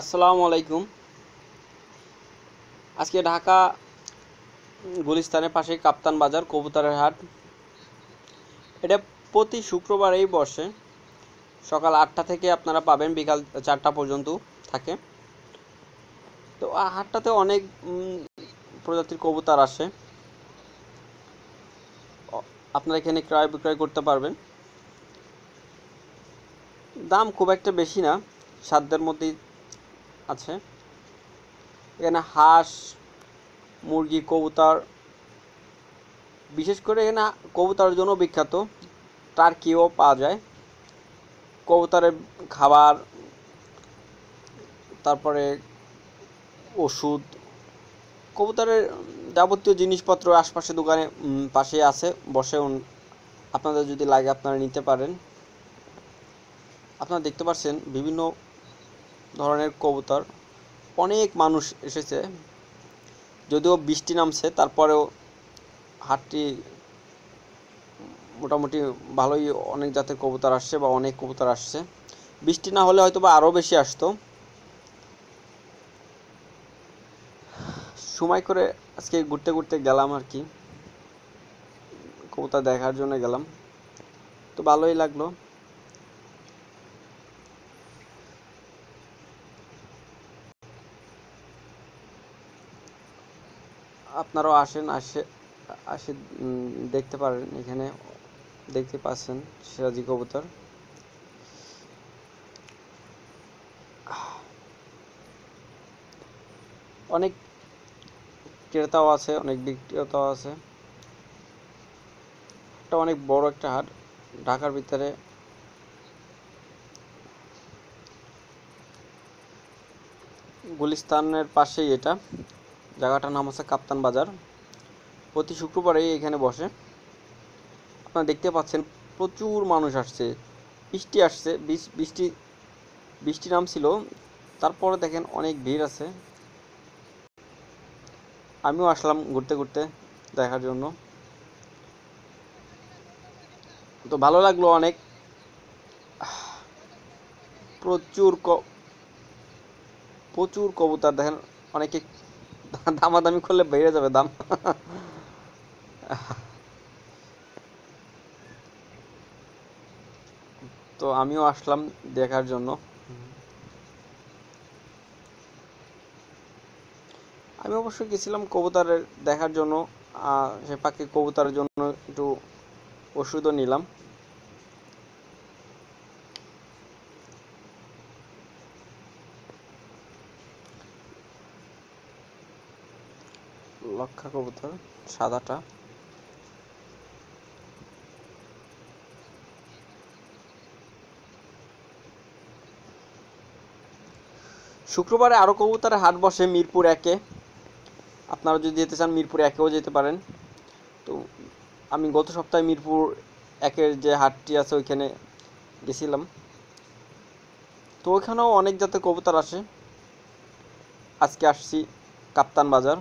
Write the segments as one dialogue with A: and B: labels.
A: আসসালামু আলাইকুম আজকে ঢাকা গুলিস্তানের পাশে কাপ্তান বাজার কবুতরের হাট এটা প্রতি শুক্রবারেই বসে সকাল আটটা থেকে আপনারা পাবেন বিকাল চারটা পর্যন্ত থাকে তো হাটটাতে অনেক প্রজাতির কবুতর আসে আপনারা এখানে ক্রয় বিক্রয় করতে পারবেন দাম খুব একটা বেশি না সাধ্যের মধ্যেই আছে এখানে হাঁস মুরগি কবুতর বিশেষ করে এখানে কবুতরের জন্য বিখ্যাত টার্কিও পাওয়া যায় কবুতরের খাবার তারপরে ওষুধ কবুতরের যাবতীয় জিনিসপত্র আশপাশে দোকানে পাশে আছে বসে আপনাদের যদি লাগে আপনারা নিতে পারেন আপনারা দেখতে পাচ্ছেন বিভিন্ন ধরনের কবুতর অনেক মানুষ এসেছে যদিও বৃষ্টি নামছে তারপরেও হাটটি মোটামুটি ভালোই অনেক জাতের কবুতর আসছে বা অনেক কবুতর আসছে বৃষ্টি না হলে হয়তো বা আরও বেশি আসতো সময় করে আজকে ঘুরতে ঘুরতে গেলাম আর কি কবুতর দেখার জন্য গেলাম তো ভালোই লাগলো আপনারাও আসেন আসে আসে দেখতে পারেন এখানে দেখতে পাচ্ছেন সিরাজি কবুতর অনেক ক্রেতাও আছে অনেক বিক্রেতাও আছে একটা অনেক বড় একটা হাট ঢাকার ভিতরে গুলিস্তানের পাশেই এটা জায়গাটার নাম হচ্ছে কাপ্তান বাজার প্রতি শুক্রবারে এখানে বসে আপনারা দেখতে পাচ্ছেন প্রচুর মানুষ আসছে বৃষ্টি আসছে বৃষ্টি বৃষ্টি নাম ছিল তারপরে দেখেন অনেক ভিড় আছে আমিও আসলাম ঘুরতে ঘুরতে দেখার জন্য তো ভালো লাগলো অনেক প্রচুর প্রচুর কবুতর দেখেন অনেকে দামাদামি করলে বেড়ে যাবে দাম তো আমিও আসলাম দেখার জন্য আমি অবশ্যই গেছিলাম কবুতারের দেখার জন্য সে পাখি কবুতারের জন্য একটু ওষুধও নিলাম লক্ষা কবুতর সাদাটা শুক্রবারে আরও কবুতরের হাট বসে মিরপুর একে আপনারা যদি যেতে চান মিরপুর একেও যেতে পারেন তো আমি গত সপ্তাহে মিরপুর একের যে হাটটি আছে ওইখানে গেছিলাম তো ওইখানেও অনেক জাতের কবুতর আসে আজকে আসছি কাপ্তান বাজার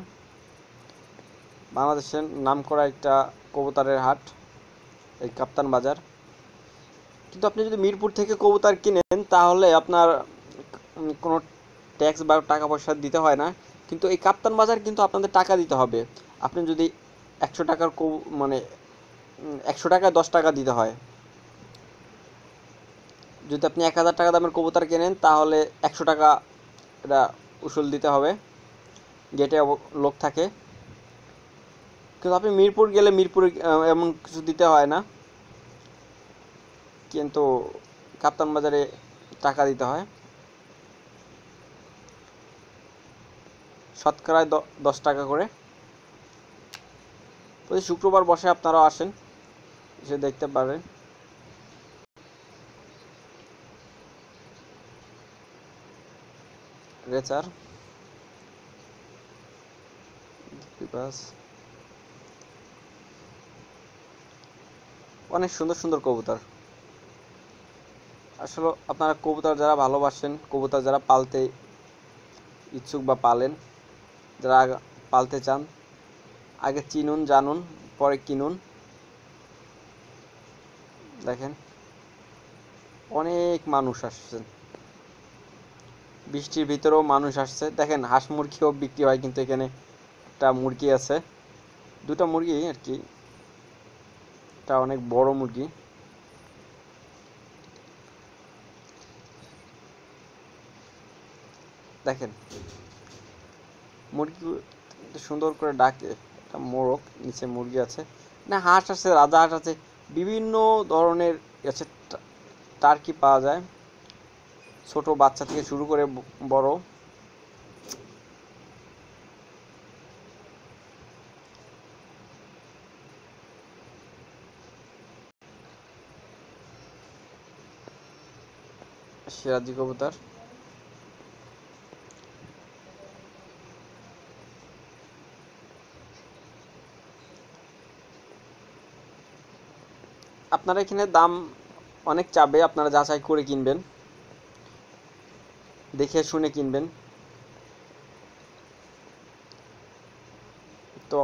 A: বাংলাদেশের নাম করা একটা কবুতারের হাট এই কাপ্তান বাজার কিন্তু আপনি যদি মিরপুর থেকে কবুতার কিনেন তাহলে আপনার কোনো ট্যাক্স বা টাকা পয়সা দিতে হয় না কিন্তু এই কাপ্তান বাজার কিন্তু আপনাদের টাকা দিতে হবে আপনি যদি একশো টাকার কবু মানে একশো টাকায় দশ টাকা দিতে হয় যদি আপনি এক হাজার টাকা দামের কবুতর কেনেন তাহলে একশো টাকা এটা উসুল দিতে হবে গেটে লোক থাকে কিন্তু আপনি মিরপুর গেলে মিরপুরে এমন কিছু দিতে হয় না কিন্তু কাপ্তান বাজারে টাকা দিতে হয় শতকরায় দশ টাকা করে প্রতি শুক্রবার বসে আপনারা আসেন এসে দেখতে পারেন রেচার বাস অনেক সুন্দর সুন্দর কবুতর আসলে আপনারা কবুতর যারা ভালোবাসেন কবুতর যারা পালতে ইচ্ছুক বা পালেন যারা পালতে চান আগে চিনুন জানুন পরে কিনুন দেখেন অনেক মানুষ আসছেন বৃষ্টির ভিতরেও মানুষ আসছে দেখেন হাঁস মুরগিও বিক্রি হয় কিন্তু এখানে একটা মুরগি আছে দুটো মুরগি আর কি এটা অনেক বড় মুরগি দেখেন মুরগি সুন্দর করে ডাকে একটা মোরগ নিচে মুরগি আছে না হাঁস আছে রাজা হাঁস আছে বিভিন্ন ধরনের আছে টার্কি পাওয়া যায় ছোট বাচ্চা থেকে শুরু করে বড় সিরাজি কবুতর আপনারা এখানে দাম অনেক চাবে আপনারা যাচাই করে কিনবেন দেখে শুনে কিনবেন তো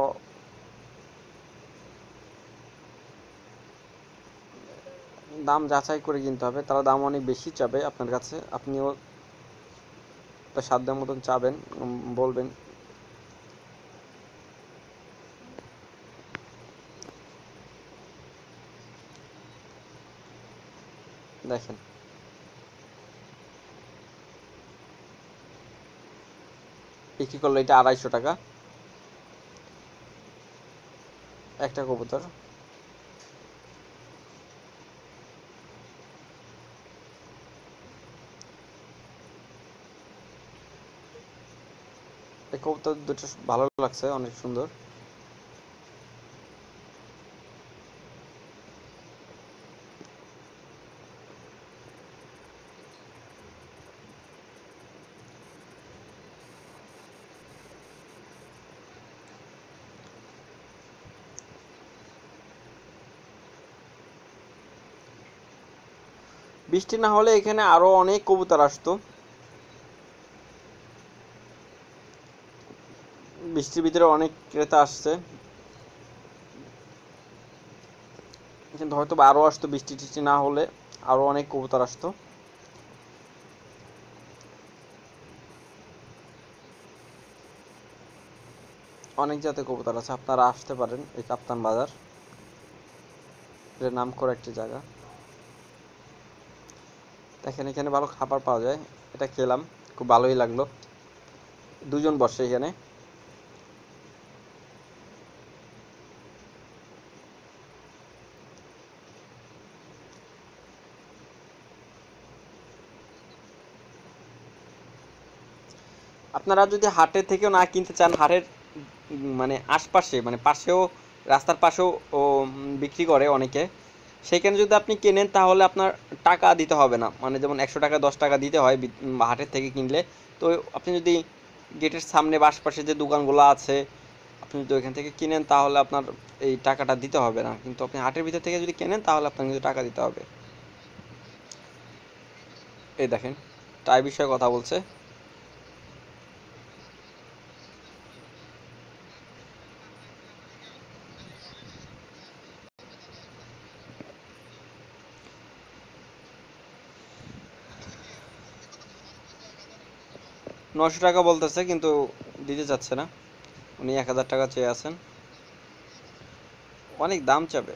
A: দাম যাচাই করে কিনতে হবে তারা দাম অনেক বেশি চাবে আপনার কাছে আপনিও তার সাধ্যের মতন চাবেন বলবেন দেখেন বিক্রি করলো এটা আড়াইশো টাকা একটা কবুতর এই কবুতর দুটো ভালো লাগছে অনেক সুন্দর বৃষ্টি না হলে এখানে আরো অনেক কবুতর আসতো বৃষ্টির ভিতরে অনেক ক্রেতা আসছে কিন্তু হয়তো আরও আসতো বৃষ্টি টিষ্টি না হলে আরও অনেক কবুতর আসতো অনেক জাতের কবুতর আছে আপনারা আসতে পারেন এই কাপ্তান বাজার নাম করে একটি জায়গা দেখেন এখানে ভালো খাবার পাওয়া যায় এটা খেলাম খুব ভালোই লাগলো দুজন বসে এখানে আপনারা যদি হাটের থেকেও না কিনতে চান হাটের মানে আশপাশে মানে পাশেও রাস্তার পাশেও বিক্রি করে অনেকে সেখানে যদি আপনি কেনেন তাহলে আপনার টাকা দিতে হবে না মানে যেমন একশো টাকা দশ টাকা দিতে হয় হাটের থেকে কিনলে তো আপনি যদি গেটের সামনে বা আশপাশে যে দোকানগুলো আছে আপনি যদি ওইখান থেকে কিনেন তাহলে আপনার এই টাকাটা দিতে হবে না কিন্তু আপনি হাটের ভিতর থেকে যদি কেনেন তাহলে আপনাকে কিন্তু টাকা দিতে হবে এই দেখেন তাই বিষয়ে কথা বলছে নশো টাকা বলতেছে কিন্তু দিতে চাচ্ছে না উনি এক হাজার টাকা চেয়ে আছেন অনেক দাম চাবে